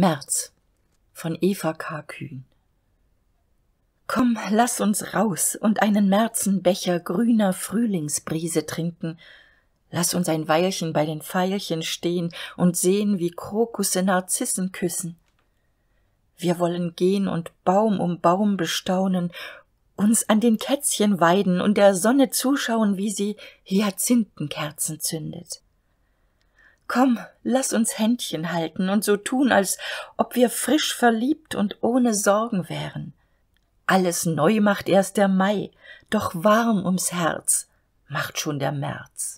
märz von eva k kühn komm lass uns raus und einen märzenbecher grüner frühlingsbrise trinken Lass uns ein weilchen bei den veilchen stehen und sehen, wie krokusse narzissen küssen wir wollen gehen und baum um baum bestaunen uns an den kätzchen weiden und der sonne zuschauen wie sie hyazinthenkerzen zündet Komm, lass uns Händchen halten und so tun, als ob wir frisch verliebt und ohne Sorgen wären. Alles neu macht erst der Mai, doch warm ums Herz macht schon der März.